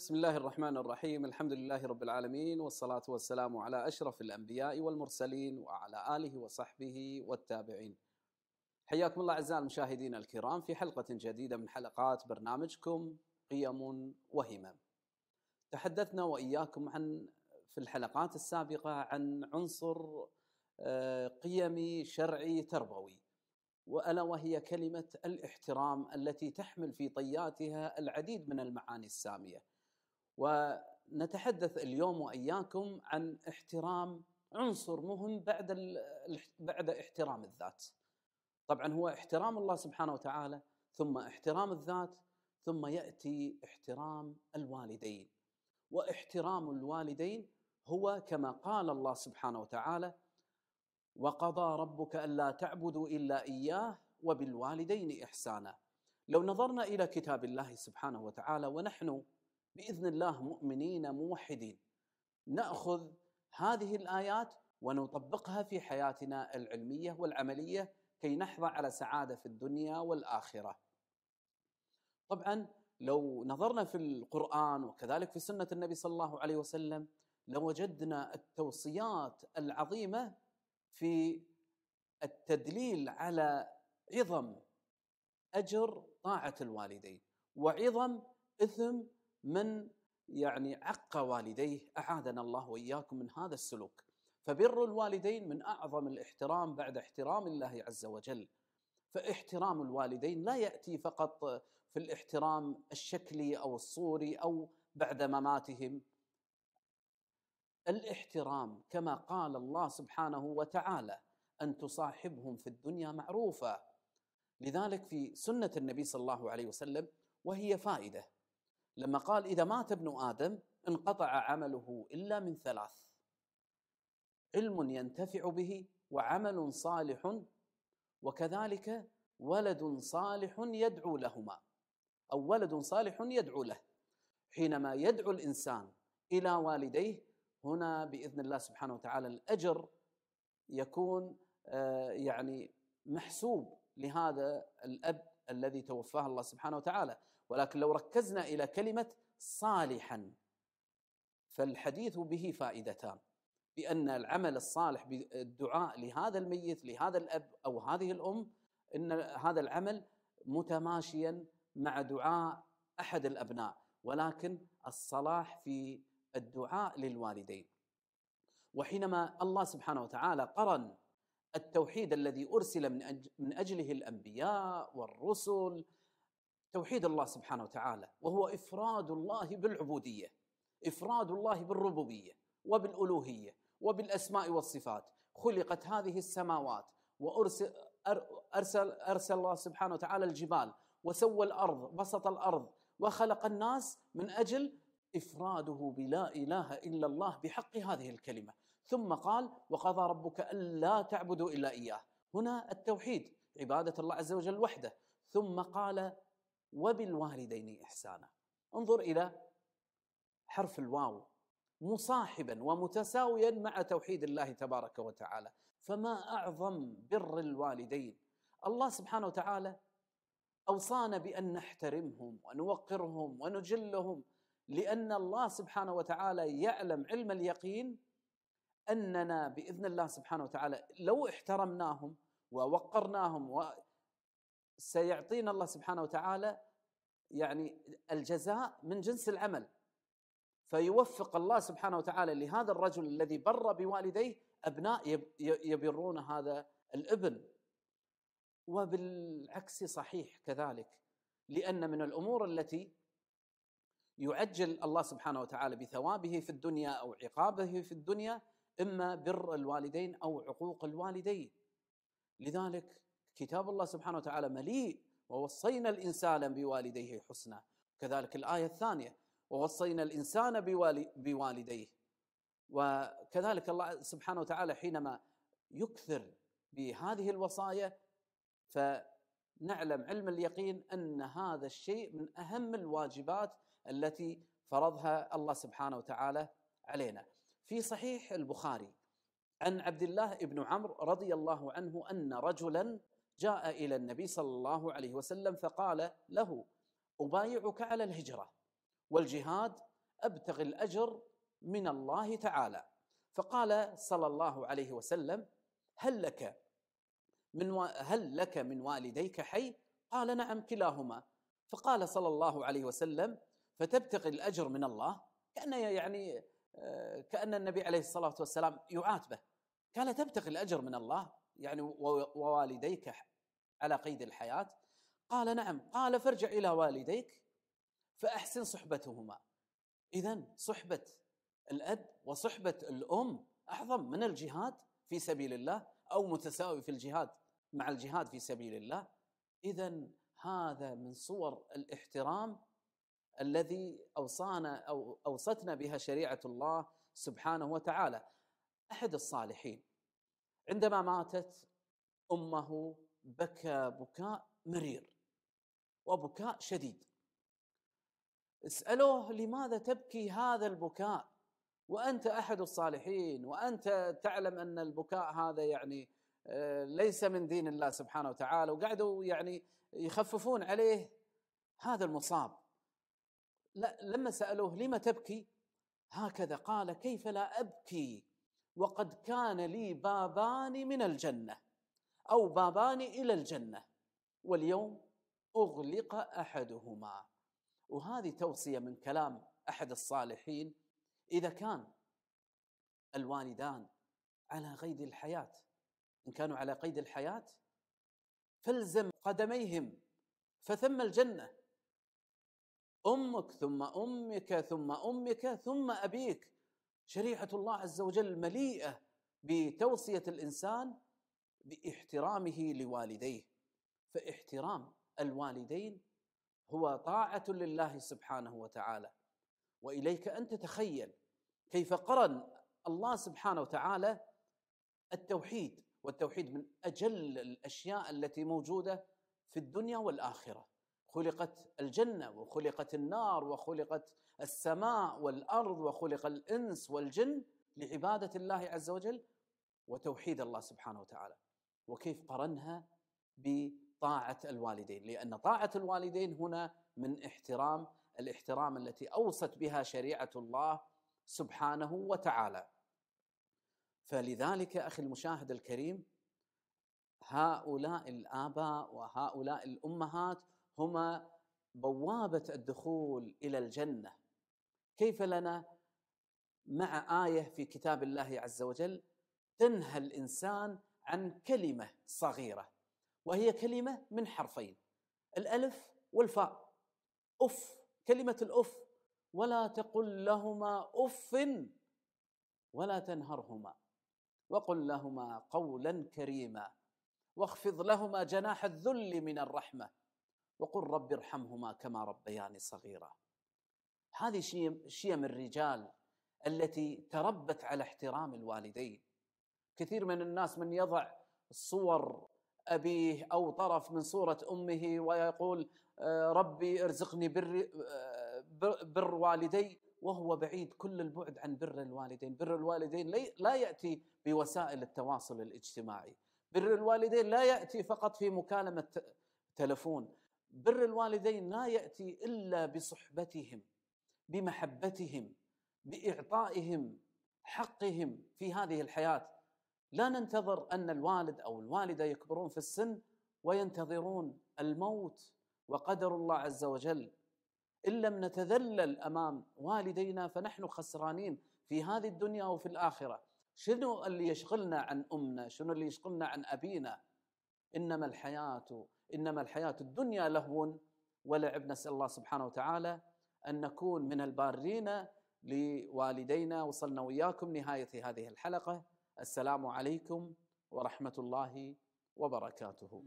بسم الله الرحمن الرحيم الحمد لله رب العالمين والصلاة والسلام على أشرف الأنبياء والمرسلين وعلى آله وصحبه والتابعين حياكم الله أعزائي المشاهدين الكرام في حلقة جديدة من حلقات برنامجكم قيم وهمم تحدثنا وإياكم عن في الحلقات السابقة عن عنصر آه، قيمي شرعي تربوي والا وهي كلمه الاحترام التي تحمل في طياتها العديد من المعاني الساميه ونتحدث اليوم واياكم عن احترام عنصر مهم بعد بعد احترام الذات. طبعا هو احترام الله سبحانه وتعالى ثم احترام الذات ثم ياتي احترام الوالدين. واحترام الوالدين هو كما قال الله سبحانه وتعالى: وقضى ربك الا تعبدوا الا اياه وبالوالدين احسانا. لو نظرنا الى كتاب الله سبحانه وتعالى ونحن باذن الله مؤمنين موحدين ناخذ هذه الايات ونطبقها في حياتنا العلميه والعمليه كي نحظى على سعاده في الدنيا والاخره. طبعا لو نظرنا في القران وكذلك في سنه النبي صلى الله عليه وسلم لوجدنا التوصيات العظيمه في التدليل على عظم اجر طاعه الوالدين وعظم اثم من يعني عق والديه اعاذنا الله واياكم من هذا السلوك فبر الوالدين من اعظم الاحترام بعد احترام الله عز وجل فاحترام الوالدين لا ياتي فقط في الاحترام الشكلي او الصوري او بعد مماتهم الاحترام كما قال الله سبحانه وتعالى ان تصاحبهم في الدنيا معروفا لذلك في سنه النبي صلى الله عليه وسلم وهي فائده لما قال إذا مات ابن آدم انقطع عمله إلا من ثلاث علم ينتفع به وعمل صالح وكذلك ولد صالح يدعو لهما أو ولد صالح يدعو له حينما يدعو الإنسان إلى والديه هنا بإذن الله سبحانه وتعالى الأجر يكون آه، يعني محسوب لهذا الأب الذي توفاه الله سبحانه وتعالى ولكن لو ركزنا الى كلمه صالحا فالحديث به فائدتان بان العمل الصالح بالدعاء لهذا الميت لهذا الاب او هذه الام ان هذا العمل متماشيا مع دعاء احد الابناء ولكن الصلاح في الدعاء للوالدين وحينما الله سبحانه وتعالى قرن التوحيد الذي ارسل من اجله الانبياء والرسل توحيد الله سبحانه وتعالى وهو افراد الله بالعبوديه افراد الله بالربوبيه وبالالوهيه وبالاسماء والصفات خلقت هذه السماوات وارسل ارسل ارسل الله سبحانه وتعالى الجبال وسوى الارض بسط الارض وخلق الناس من اجل افراده بلا اله الا الله بحق هذه الكلمه ثم قال وقضى ربك الا تعبدوا الا اياه هنا التوحيد عباده الله عز وجل وحده ثم قال وبالوالدين إحسانا انظر إلى حرف الواو مصاحبا ومتساويا مع توحيد الله تبارك وتعالى فما أعظم بر الوالدين الله سبحانه وتعالى أوصانا بأن نحترمهم ونوقرهم ونجلهم لأن الله سبحانه وتعالى يعلم علم اليقين أننا بإذن الله سبحانه وتعالى لو احترمناهم ووقرناهم سيعطينا الله سبحانه وتعالى يعني الجزاء من جنس العمل فيوفق الله سبحانه وتعالى لهذا الرجل الذي بر بوالديه ابناء يبرون هذا الابن وبالعكس صحيح كذلك لان من الامور التي يعجل الله سبحانه وتعالى بثوابه في الدنيا او عقابه في الدنيا اما بر الوالدين او عقوق الوالدين لذلك كتاب الله سبحانه وتعالى مليء ووصينا الإنسان بوالديه حسنا كذلك الآية الثانية ووصينا الإنسان بوالديه وكذلك الله سبحانه وتعالى حينما يكثر بهذه الوصايا فنعلم علم اليقين أن هذا الشيء من أهم الواجبات التي فرضها الله سبحانه وتعالى علينا في صحيح البخاري عن عبد الله بن عمرو رضي الله عنه ان رجلا جاء إلى النبي صلى الله عليه وسلم فقال له أبايعك على الهجرة والجهاد أبتغي الأجر من الله تعالى فقال صلى الله عليه وسلم هل لك من و... هل لك من والديك حي؟ قال نعم كلاهما فقال صلى الله عليه وسلم فتبتغي الأجر من الله كأن يعني آه، كأن النبي عليه الصلاة والسلام يعاتبه قال تبتغي الأجر من الله يعني ووالديك على قيد الحياة قال نعم قال فارجع إلى والديك فأحسن صحبتهما إذا صحبة الأب وصحبة الأم أعظم من الجهاد في سبيل الله أو متساوي في الجهاد مع الجهاد في سبيل الله إذا هذا من صور الاحترام الذي أوصانا أو أوصتنا بها شريعة الله سبحانه وتعالى أحد الصالحين عندما ماتت امه بكى بكاء مرير وبكاء شديد اسالوه لماذا تبكي هذا البكاء وانت احد الصالحين وانت تعلم ان البكاء هذا يعني آه، ليس من دين الله سبحانه وتعالى وقعدوا يعني يخففون عليه هذا المصاب لا لما سالوه لما تبكي هكذا قال كيف لا ابكي وقد كان لي بابان من الجنه او بابان الى الجنه واليوم اغلق احدهما وهذه توصيه من كلام احد الصالحين اذا كان الوالدان على قيد الحياه ان كانوا على قيد الحياه فالزم قدميهم فثم الجنه امك ثم امك ثم امك ثم ابيك شريعه الله عز وجل مليئه بتوصيه الانسان باحترامه لوالديه فاحترام الوالدين هو طاعه لله سبحانه وتعالى واليك ان تتخيل كيف قرن الله سبحانه وتعالى التوحيد والتوحيد من اجل الاشياء التي موجوده في الدنيا والاخره خلقت الجنه وخلقت النار وخلقت السماء والارض وخلق الانس والجن لعباده الله عز وجل وتوحيد الله سبحانه وتعالى وكيف قرنها بطاعه الوالدين لان طاعه الوالدين هنا من احترام الاحترام التي اوصت بها شريعه الله سبحانه وتعالى فلذلك اخي المشاهد الكريم هؤلاء الاباء وهؤلاء الامهات هما بوابه الدخول الى الجنه كيف لنا مع ايه في كتاب الله عز وجل تنهى الانسان عن كلمه صغيره وهي كلمه من حرفين الالف والفاء اف كلمه الاف ولا تقل لهما اف ولا تنهرهما وقل لهما قولا كريما واخفض لهما جناح الذل من الرحمه وقل رب ارحمهما كما ربياني صغيرا هذه شيم الرجال التي تربت على احترام الوالدين كثير من الناس من يضع صور أبيه أو طرف من صورة أمه ويقول آه، ربي ارزقني آه، بر, بر والدي وهو بعيد كل البعد عن بر الوالدين بر الوالدين لا يأتي بوسائل التواصل الاجتماعي بر الوالدين لا يأتي فقط في مكالمة تلفون بر الوالدين لا ياتي الا بصحبتهم بمحبتهم باعطائهم حقهم في هذه الحياه لا ننتظر ان الوالد او الوالده يكبرون في السن وينتظرون الموت وقدر الله عز وجل ان لم نتذلل امام والدينا فنحن خسرانين في هذه الدنيا وفي الاخره شنو اللي يشغلنا عن امنا شنو اللي يشغلنا عن ابينا انما الحياه إنما الحياة الدنيا لهو ولعب نسأل الله سبحانه وتعالى أن نكون من البارين لوالدينا وصلنا وإياكم نهاية هذه الحلقة السلام عليكم ورحمة الله وبركاته